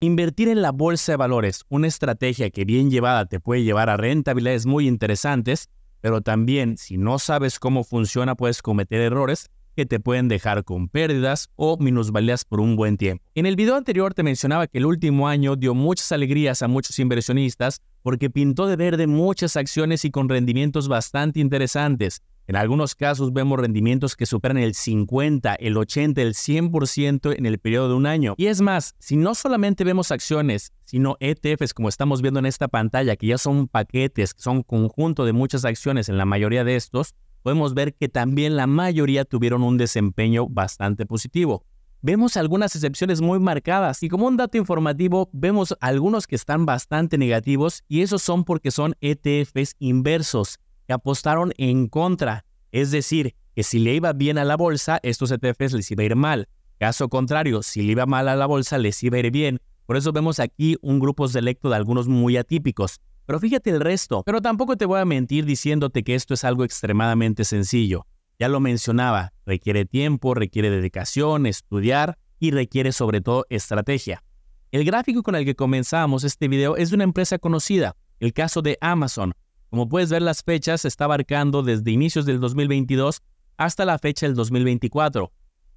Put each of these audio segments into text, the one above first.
Invertir en la bolsa de valores, una estrategia que bien llevada te puede llevar a rentabilidades muy interesantes, pero también si no sabes cómo funciona puedes cometer errores que te pueden dejar con pérdidas o minusvalías por un buen tiempo. En el video anterior te mencionaba que el último año dio muchas alegrías a muchos inversionistas porque pintó de verde muchas acciones y con rendimientos bastante interesantes, en algunos casos vemos rendimientos que superan el 50, el 80, el 100% en el periodo de un año. Y es más, si no solamente vemos acciones, sino ETFs como estamos viendo en esta pantalla, que ya son paquetes, son conjunto de muchas acciones en la mayoría de estos, podemos ver que también la mayoría tuvieron un desempeño bastante positivo. Vemos algunas excepciones muy marcadas y como un dato informativo vemos algunos que están bastante negativos y esos son porque son ETFs inversos, que apostaron en contra. Es decir, que si le iba bien a la bolsa, estos ETFs les iba a ir mal. Caso contrario, si le iba mal a la bolsa, les iba a ir bien. Por eso vemos aquí un grupo selecto de algunos muy atípicos. Pero fíjate el resto. Pero tampoco te voy a mentir diciéndote que esto es algo extremadamente sencillo. Ya lo mencionaba, requiere tiempo, requiere dedicación, estudiar y requiere sobre todo estrategia. El gráfico con el que comenzamos este video es de una empresa conocida, el caso de Amazon. Como puedes ver, las fechas se está abarcando desde inicios del 2022 hasta la fecha del 2024.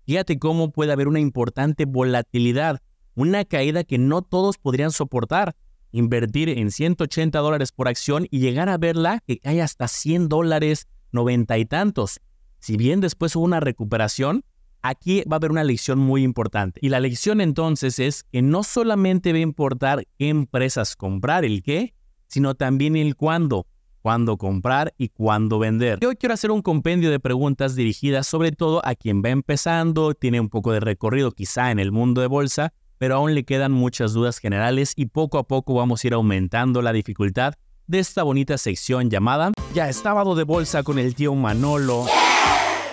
Fíjate cómo puede haber una importante volatilidad, una caída que no todos podrían soportar. Invertir en 180 dólares por acción y llegar a verla que hay hasta 100 dólares, noventa y tantos. Si bien después hubo una recuperación, aquí va a haber una lección muy importante. Y la lección entonces es que no solamente va a importar qué empresas comprar, el qué, sino también el cuándo cuándo comprar y cuándo vender. Yo quiero hacer un compendio de preguntas dirigidas sobre todo a quien va empezando, tiene un poco de recorrido quizá en el mundo de bolsa, pero aún le quedan muchas dudas generales y poco a poco vamos a ir aumentando la dificultad de esta bonita sección llamada Ya estábado de bolsa con el tío Manolo.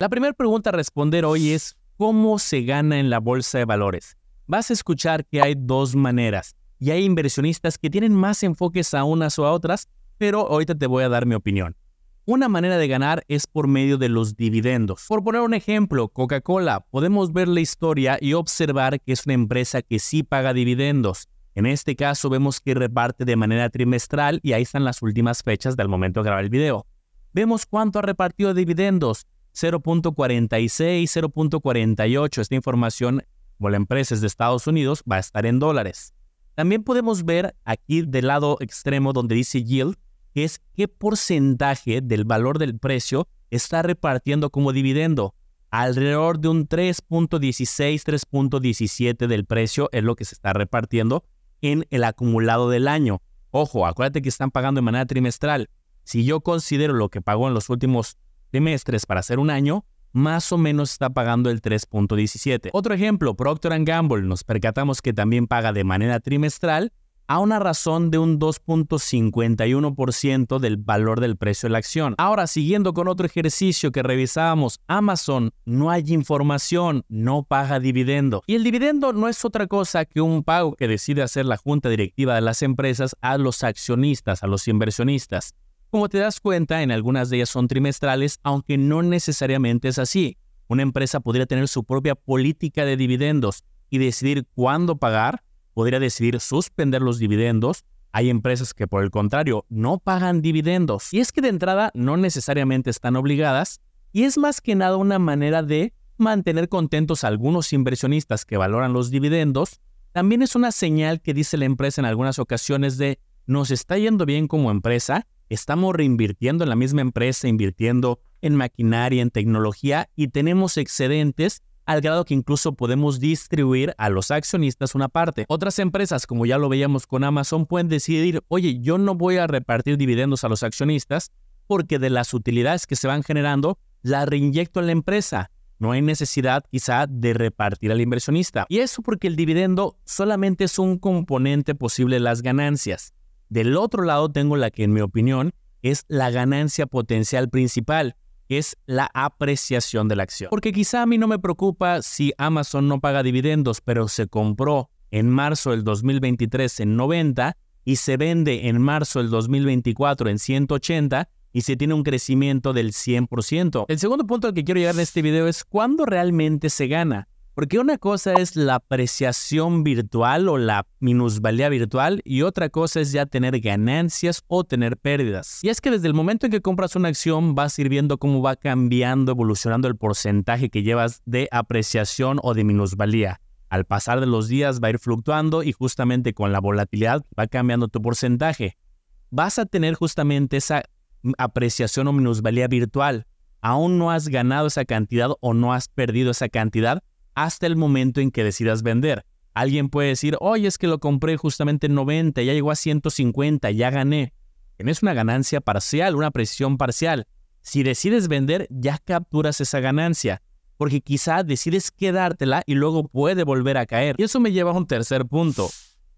La primera pregunta a responder hoy es ¿cómo se gana en la bolsa de valores? Vas a escuchar que hay dos maneras y hay inversionistas que tienen más enfoques a unas o a otras pero ahorita te voy a dar mi opinión. Una manera de ganar es por medio de los dividendos. Por poner un ejemplo, Coca-Cola, podemos ver la historia y observar que es una empresa que sí paga dividendos. En este caso vemos que reparte de manera trimestral y ahí están las últimas fechas del momento de grabar el video. Vemos cuánto ha repartido dividendos, 0.46, 0.48. Esta información, como la empresa es de Estados Unidos, va a estar en dólares. También podemos ver aquí del lado extremo donde dice yield, es qué porcentaje del valor del precio está repartiendo como dividendo. Alrededor de un 3.16, 3.17 del precio es lo que se está repartiendo en el acumulado del año. Ojo, acuérdate que están pagando de manera trimestral. Si yo considero lo que pagó en los últimos trimestres para hacer un año, más o menos está pagando el 3.17. Otro ejemplo, Procter Gamble, nos percatamos que también paga de manera trimestral a una razón de un 2.51% del valor del precio de la acción. Ahora, siguiendo con otro ejercicio que revisábamos, Amazon no hay información, no paga dividendo. Y el dividendo no es otra cosa que un pago que decide hacer la junta directiva de las empresas a los accionistas, a los inversionistas. Como te das cuenta, en algunas de ellas son trimestrales, aunque no necesariamente es así. Una empresa podría tener su propia política de dividendos y decidir cuándo pagar podría decidir suspender los dividendos. Hay empresas que por el contrario no pagan dividendos. Y es que de entrada no necesariamente están obligadas y es más que nada una manera de mantener contentos a algunos inversionistas que valoran los dividendos. También es una señal que dice la empresa en algunas ocasiones de nos está yendo bien como empresa, estamos reinvirtiendo en la misma empresa, invirtiendo en maquinaria, en tecnología y tenemos excedentes al grado que incluso podemos distribuir a los accionistas una parte. Otras empresas, como ya lo veíamos con Amazon, pueden decidir, oye, yo no voy a repartir dividendos a los accionistas porque de las utilidades que se van generando, la reinyecto en la empresa. No hay necesidad quizá de repartir al inversionista. Y eso porque el dividendo solamente es un componente posible de las ganancias. Del otro lado tengo la que en mi opinión es la ganancia potencial principal, es la apreciación de la acción. Porque quizá a mí no me preocupa si Amazon no paga dividendos, pero se compró en marzo del 2023 en 90 y se vende en marzo del 2024 en 180 y se tiene un crecimiento del 100%. El segundo punto al que quiero llegar en este video es cuándo realmente se gana. Porque una cosa es la apreciación virtual o la minusvalía virtual y otra cosa es ya tener ganancias o tener pérdidas. Y es que desde el momento en que compras una acción vas a ir viendo cómo va cambiando, evolucionando el porcentaje que llevas de apreciación o de minusvalía. Al pasar de los días va a ir fluctuando y justamente con la volatilidad va cambiando tu porcentaje. Vas a tener justamente esa apreciación o minusvalía virtual. Aún no has ganado esa cantidad o no has perdido esa cantidad, hasta el momento en que decidas vender. Alguien puede decir, oye, es que lo compré justamente en 90, ya llegó a 150, ya gané. Tienes una ganancia parcial, una precisión parcial. Si decides vender, ya capturas esa ganancia, porque quizá decides quedártela y luego puede volver a caer. Y eso me lleva a un tercer punto.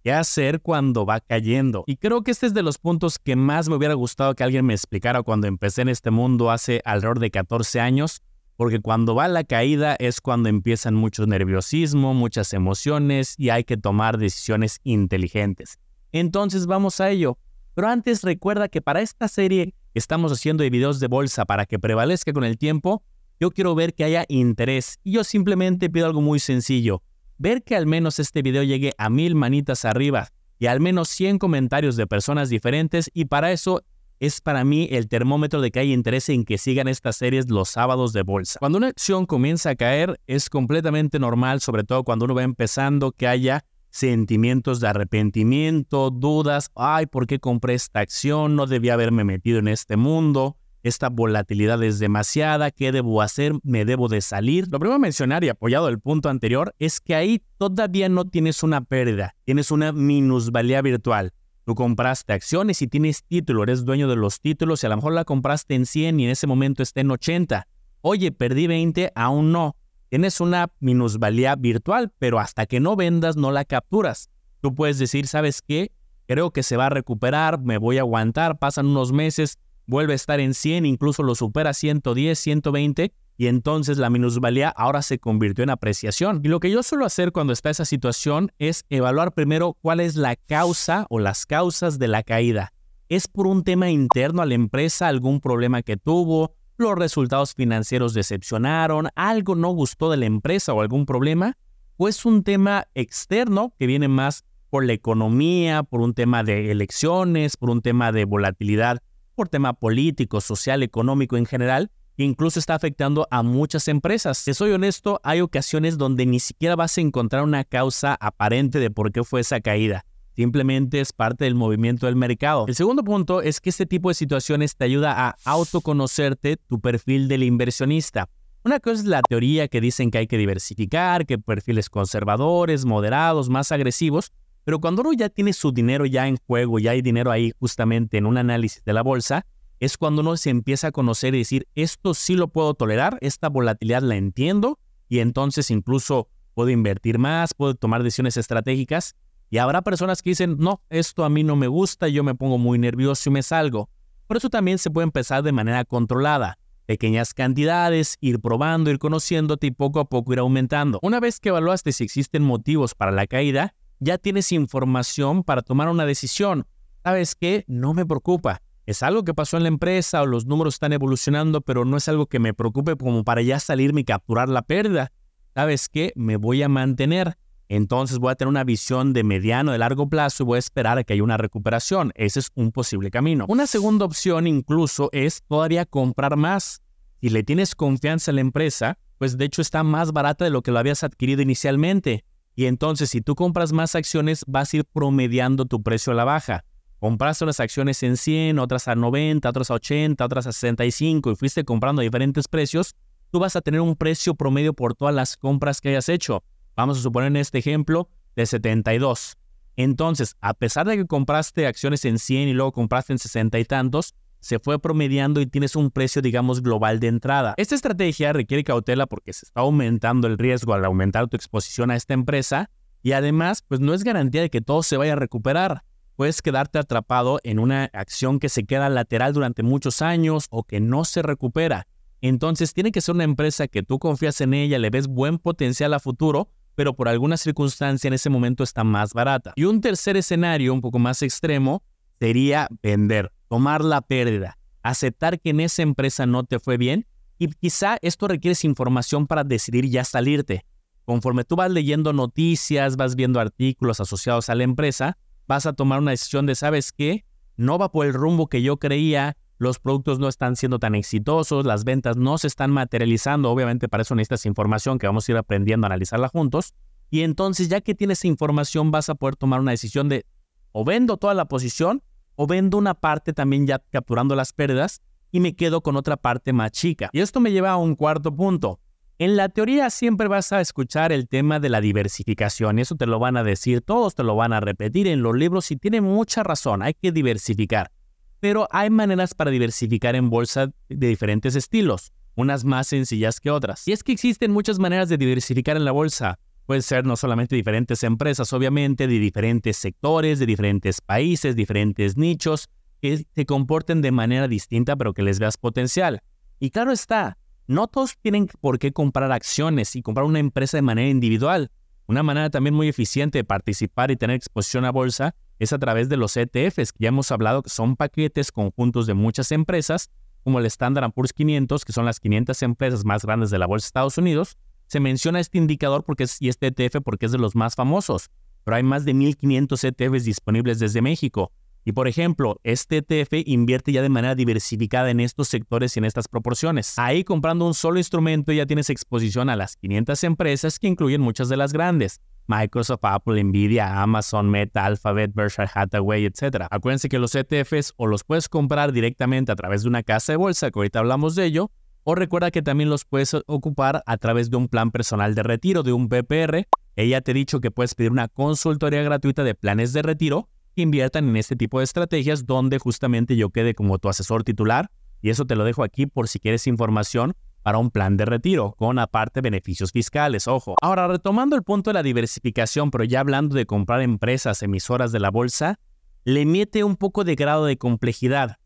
¿Qué hacer cuando va cayendo? Y creo que este es de los puntos que más me hubiera gustado que alguien me explicara cuando empecé en este mundo hace alrededor de 14 años porque cuando va la caída es cuando empiezan mucho nerviosismo, muchas emociones y hay que tomar decisiones inteligentes. Entonces vamos a ello. Pero antes recuerda que para esta serie estamos haciendo de videos de bolsa para que prevalezca con el tiempo. Yo quiero ver que haya interés y yo simplemente pido algo muy sencillo. Ver que al menos este video llegue a mil manitas arriba y al menos 100 comentarios de personas diferentes y para eso es para mí el termómetro de que hay interés en que sigan estas series los sábados de bolsa. Cuando una acción comienza a caer es completamente normal, sobre todo cuando uno va empezando, que haya sentimientos de arrepentimiento, dudas, ay, ¿por qué compré esta acción? No debía haberme metido en este mundo. Esta volatilidad es demasiada, ¿qué debo hacer? ¿Me debo de salir? Lo primero a mencionar y apoyado el punto anterior es que ahí todavía no tienes una pérdida, tienes una minusvalía virtual. Tú compraste acciones y tienes título, eres dueño de los títulos y a lo mejor la compraste en 100 y en ese momento está en 80. Oye, perdí 20, aún no. Tienes una minusvalía virtual, pero hasta que no vendas no la capturas. Tú puedes decir, ¿sabes qué? Creo que se va a recuperar, me voy a aguantar, pasan unos meses, vuelve a estar en 100, incluso lo supera 110, 120 y entonces la minusvalía ahora se convirtió en apreciación. Y lo que yo suelo hacer cuando está esa situación es evaluar primero cuál es la causa o las causas de la caída. ¿Es por un tema interno a la empresa, algún problema que tuvo, los resultados financieros decepcionaron, algo no gustó de la empresa o algún problema? ¿O es un tema externo que viene más por la economía, por un tema de elecciones, por un tema de volatilidad, por tema político, social, económico en general? incluso está afectando a muchas empresas. Si soy honesto, hay ocasiones donde ni siquiera vas a encontrar una causa aparente de por qué fue esa caída. Simplemente es parte del movimiento del mercado. El segundo punto es que este tipo de situaciones te ayuda a autoconocerte tu perfil del inversionista. Una cosa es la teoría que dicen que hay que diversificar, que perfiles conservadores, moderados, más agresivos, pero cuando uno ya tiene su dinero ya en juego, ya hay dinero ahí justamente en un análisis de la bolsa, es cuando uno se empieza a conocer y decir, esto sí lo puedo tolerar, esta volatilidad la entiendo y entonces incluso puedo invertir más, puedo tomar decisiones estratégicas. Y habrá personas que dicen, no, esto a mí no me gusta, yo me pongo muy nervioso y me salgo. Por eso también se puede empezar de manera controlada, pequeñas cantidades, ir probando, ir conociéndote y poco a poco ir aumentando. Una vez que evaluaste si existen motivos para la caída, ya tienes información para tomar una decisión. ¿Sabes qué? No me preocupa es algo que pasó en la empresa o los números están evolucionando, pero no es algo que me preocupe como para ya salirme y capturar la pérdida. ¿Sabes qué? Me voy a mantener. Entonces voy a tener una visión de mediano, de largo plazo y voy a esperar a que haya una recuperación. Ese es un posible camino. Una segunda opción incluso es todavía comprar más. Si le tienes confianza a la empresa, pues de hecho está más barata de lo que lo habías adquirido inicialmente. Y entonces si tú compras más acciones vas a ir promediando tu precio a la baja compraste unas acciones en 100, otras a 90, otras a 80, otras a 65 y fuiste comprando a diferentes precios, tú vas a tener un precio promedio por todas las compras que hayas hecho. Vamos a suponer en este ejemplo de 72. Entonces, a pesar de que compraste acciones en 100 y luego compraste en 60 y tantos, se fue promediando y tienes un precio, digamos, global de entrada. Esta estrategia requiere cautela porque se está aumentando el riesgo al aumentar tu exposición a esta empresa y además, pues no es garantía de que todo se vaya a recuperar puedes quedarte atrapado en una acción que se queda lateral durante muchos años o que no se recupera. Entonces tiene que ser una empresa que tú confías en ella, le ves buen potencial a futuro, pero por alguna circunstancia en ese momento está más barata. Y un tercer escenario un poco más extremo sería vender, tomar la pérdida, aceptar que en esa empresa no te fue bien y quizá esto requiere información para decidir ya salirte. Conforme tú vas leyendo noticias, vas viendo artículos asociados a la empresa, vas a tomar una decisión de, ¿sabes qué? No va por el rumbo que yo creía, los productos no están siendo tan exitosos, las ventas no se están materializando, obviamente para eso necesitas información que vamos a ir aprendiendo a analizarla juntos. Y entonces ya que tienes información vas a poder tomar una decisión de o vendo toda la posición o vendo una parte también ya capturando las pérdidas y me quedo con otra parte más chica. Y esto me lleva a un cuarto punto. En la teoría siempre vas a escuchar el tema de la diversificación, eso te lo van a decir todos, te lo van a repetir en los libros y tiene mucha razón, hay que diversificar. Pero hay maneras para diversificar en bolsa de diferentes estilos, unas más sencillas que otras. Y es que existen muchas maneras de diversificar en la bolsa. Pueden ser no solamente diferentes empresas, obviamente, de diferentes sectores, de diferentes países, diferentes nichos, que se comporten de manera distinta pero que les veas potencial. Y claro está, no todos tienen por qué comprar acciones y comprar una empresa de manera individual. Una manera también muy eficiente de participar y tener exposición a bolsa es a través de los ETFs, que ya hemos hablado que son paquetes conjuntos de muchas empresas, como el Standard Poor's 500, que son las 500 empresas más grandes de la bolsa de Estados Unidos. Se menciona este indicador porque es, y este ETF porque es de los más famosos, pero hay más de 1.500 ETFs disponibles desde México. Y por ejemplo, este ETF invierte ya de manera diversificada en estos sectores y en estas proporciones. Ahí comprando un solo instrumento ya tienes exposición a las 500 empresas que incluyen muchas de las grandes. Microsoft, Apple, Nvidia, Amazon, Meta, Alphabet, Berkshire Hathaway, etc. Acuérdense que los ETFs o los puedes comprar directamente a través de una casa de bolsa, que ahorita hablamos de ello, o recuerda que también los puedes ocupar a través de un plan personal de retiro, de un PPR. Ella te ha dicho que puedes pedir una consultoría gratuita de planes de retiro inviertan en este tipo de estrategias donde justamente yo quede como tu asesor titular y eso te lo dejo aquí por si quieres información para un plan de retiro, con aparte beneficios fiscales, ojo. Ahora, retomando el punto de la diversificación, pero ya hablando de comprar empresas emisoras de la bolsa, le mete un poco de grado de complejidad.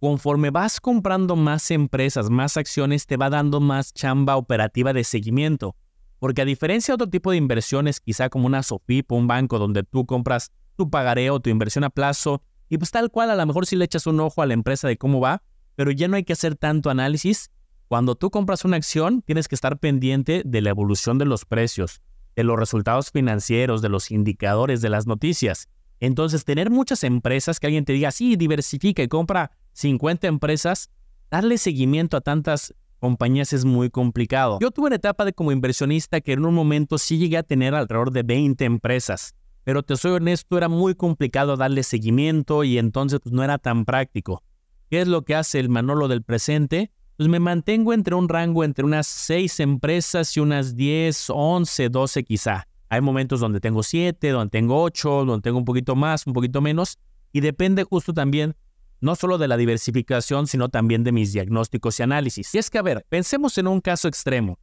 Conforme vas comprando más empresas, más acciones, te va dando más chamba operativa de seguimiento. Porque a diferencia de otro tipo de inversiones, quizá como una SOFIP o un banco donde tú compras tu pagareo, tu inversión a plazo. Y pues tal cual, a lo mejor si sí le echas un ojo a la empresa de cómo va, pero ya no hay que hacer tanto análisis. Cuando tú compras una acción, tienes que estar pendiente de la evolución de los precios, de los resultados financieros, de los indicadores, de las noticias. Entonces, tener muchas empresas que alguien te diga, sí, diversifica y compra 50 empresas, darle seguimiento a tantas compañías es muy complicado. Yo tuve una etapa de como inversionista que en un momento sí llegué a tener alrededor de 20 empresas. Pero te soy honesto, era muy complicado darle seguimiento y entonces pues, no era tan práctico. ¿Qué es lo que hace el Manolo del presente? Pues me mantengo entre un rango entre unas seis empresas y unas 10, 11, 12 quizá. Hay momentos donde tengo siete, donde tengo ocho, donde tengo un poquito más, un poquito menos. Y depende justo también no solo de la diversificación, sino también de mis diagnósticos y análisis. Y es que, a ver, pensemos en un caso extremo.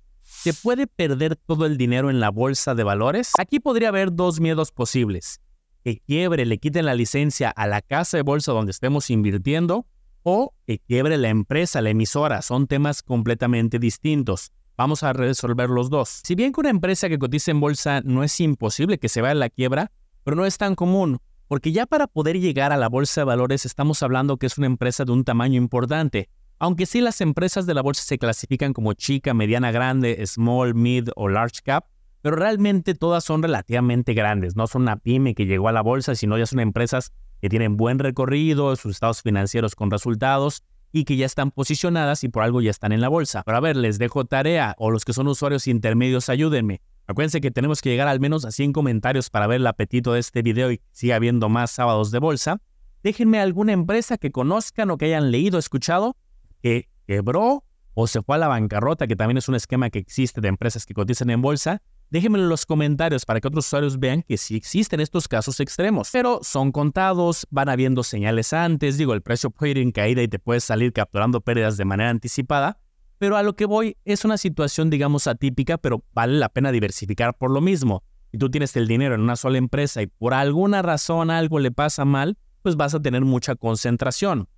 ¿Se puede perder todo el dinero en la bolsa de valores? Aquí podría haber dos miedos posibles. Que quiebre, le quiten la licencia a la casa de bolsa donde estemos invirtiendo o que quiebre la empresa, la emisora. Son temas completamente distintos. Vamos a resolver los dos. Si bien que una empresa que cotiza en bolsa no es imposible que se vaya a la quiebra, pero no es tan común, porque ya para poder llegar a la bolsa de valores estamos hablando que es una empresa de un tamaño importante. Aunque sí las empresas de la bolsa se clasifican como chica, mediana, grande, small, mid o large cap, pero realmente todas son relativamente grandes. No son una pyme que llegó a la bolsa, sino ya son empresas que tienen buen recorrido, sus estados financieros con resultados y que ya están posicionadas y por algo ya están en la bolsa. Pero a ver, les dejo tarea o los que son usuarios intermedios, ayúdenme. Acuérdense que tenemos que llegar al menos a 100 comentarios para ver el apetito de este video y siga habiendo más sábados de bolsa. Déjenme alguna empresa que conozcan o que hayan leído, escuchado que quebró o se fue a la bancarrota, que también es un esquema que existe de empresas que cotizan en bolsa, déjenmelo en los comentarios para que otros usuarios vean que sí existen estos casos extremos. Pero son contados, van habiendo señales antes, digo, el precio puede ir en caída y te puedes salir capturando pérdidas de manera anticipada. Pero a lo que voy es una situación, digamos, atípica, pero vale la pena diversificar por lo mismo. Si tú tienes el dinero en una sola empresa y por alguna razón algo le pasa mal, pues vas a tener mucha concentración.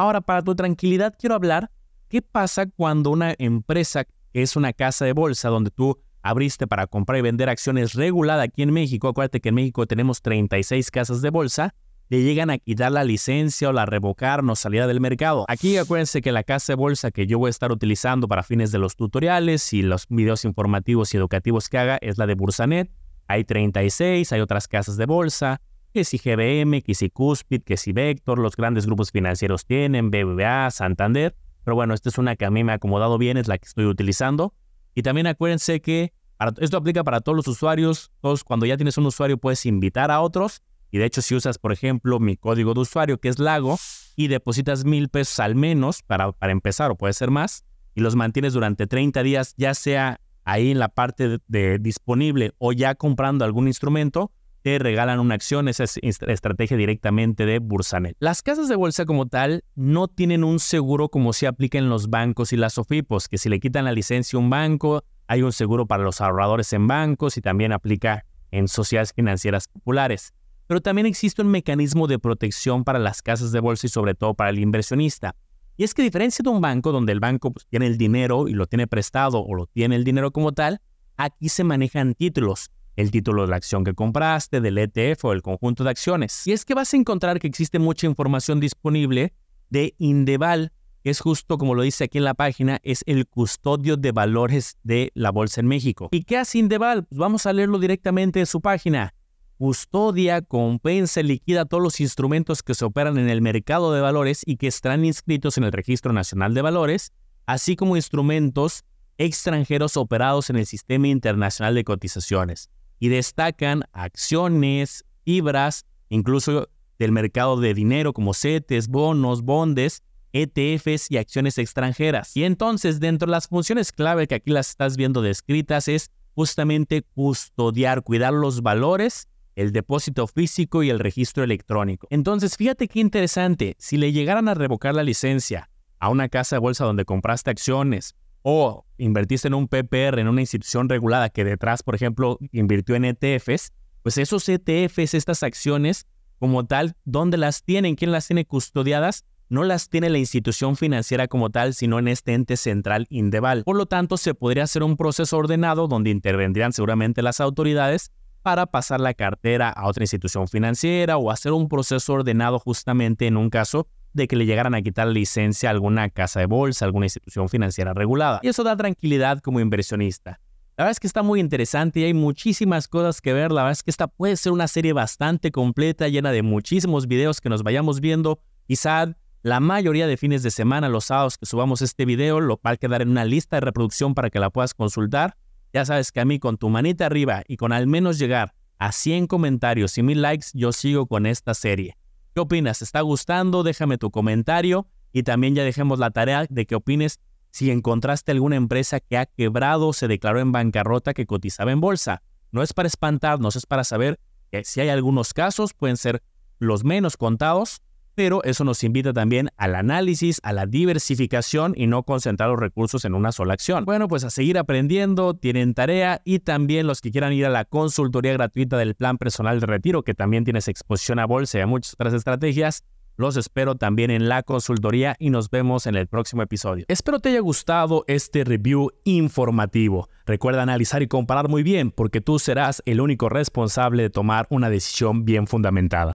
Ahora, para tu tranquilidad, quiero hablar qué pasa cuando una empresa que es una casa de bolsa donde tú abriste para comprar y vender acciones regulada aquí en México, acuérdate que en México tenemos 36 casas de bolsa, le llegan a quitar la licencia o la revocarnos o salida del mercado. Aquí acuérdense que la casa de bolsa que yo voy a estar utilizando para fines de los tutoriales y los videos informativos y educativos que haga es la de Bursanet. Hay 36, hay otras casas de bolsa, que si GBM, que si Cuspid, que si Vector, los grandes grupos financieros tienen, BBVA, Santander, pero bueno, esta es una que a mí me ha acomodado bien, es la que estoy utilizando. Y también acuérdense que esto aplica para todos los usuarios, todos, cuando ya tienes un usuario puedes invitar a otros y de hecho si usas, por ejemplo, mi código de usuario que es Lago y depositas mil pesos al menos para, para empezar o puede ser más y los mantienes durante 30 días, ya sea ahí en la parte de disponible o ya comprando algún instrumento, te regalan una acción, esa es estrategia directamente de Bursanet. Las casas de bolsa como tal no tienen un seguro como se aplica en los bancos y las OFIPOS, que si le quitan la licencia a un banco, hay un seguro para los ahorradores en bancos y también aplica en sociedades financieras populares. Pero también existe un mecanismo de protección para las casas de bolsa y sobre todo para el inversionista. Y es que a diferencia de un banco donde el banco pues, tiene el dinero y lo tiene prestado o lo tiene el dinero como tal, aquí se manejan títulos el título de la acción que compraste, del ETF o el conjunto de acciones. Y es que vas a encontrar que existe mucha información disponible de Indeval, que es justo como lo dice aquí en la página, es el custodio de valores de la Bolsa en México. ¿Y qué hace Indeval? Pues vamos a leerlo directamente en su página. Custodia, compensa y liquida todos los instrumentos que se operan en el mercado de valores y que están inscritos en el Registro Nacional de Valores, así como instrumentos extranjeros operados en el Sistema Internacional de Cotizaciones y destacan acciones, fibras, incluso del mercado de dinero como CETES, bonos, bondes, ETFs y acciones extranjeras. Y entonces, dentro de las funciones clave que aquí las estás viendo descritas es justamente custodiar, cuidar los valores, el depósito físico y el registro electrónico. Entonces, fíjate qué interesante, si le llegaran a revocar la licencia a una casa de bolsa donde compraste acciones o invertiste en un PPR, en una institución regulada que detrás, por ejemplo, invirtió en ETFs, pues esos ETFs, estas acciones como tal, ¿dónde las tienen? ¿Quién las tiene custodiadas? No las tiene la institución financiera como tal, sino en este ente central Indeval. Por lo tanto, se podría hacer un proceso ordenado donde intervendrían seguramente las autoridades para pasar la cartera a otra institución financiera o hacer un proceso ordenado justamente en un caso de que le llegaran a quitar licencia a alguna casa de bolsa, alguna institución financiera regulada. Y eso da tranquilidad como inversionista. La verdad es que está muy interesante y hay muchísimas cosas que ver. La verdad es que esta puede ser una serie bastante completa, llena de muchísimos videos que nos vayamos viendo. Quizá la mayoría de fines de semana, los sábados que subamos este video, lo cual quedará en una lista de reproducción para que la puedas consultar. Ya sabes que a mí con tu manita arriba y con al menos llegar a 100 comentarios y 1000 likes, yo sigo con esta serie. ¿Qué opinas? ¿Te está gustando? Déjame tu comentario y también ya dejemos la tarea de que opines si encontraste alguna empresa que ha quebrado, se declaró en bancarrota, que cotizaba en bolsa. No es para espantarnos, es para saber que eh, si hay algunos casos, pueden ser los menos contados, pero eso nos invita también al análisis, a la diversificación y no concentrar los recursos en una sola acción. Bueno, pues a seguir aprendiendo, tienen tarea y también los que quieran ir a la consultoría gratuita del plan personal de retiro, que también tienes exposición a bolsa y a muchas otras estrategias. Los espero también en la consultoría y nos vemos en el próximo episodio. Espero te haya gustado este review informativo. Recuerda analizar y comparar muy bien porque tú serás el único responsable de tomar una decisión bien fundamentada.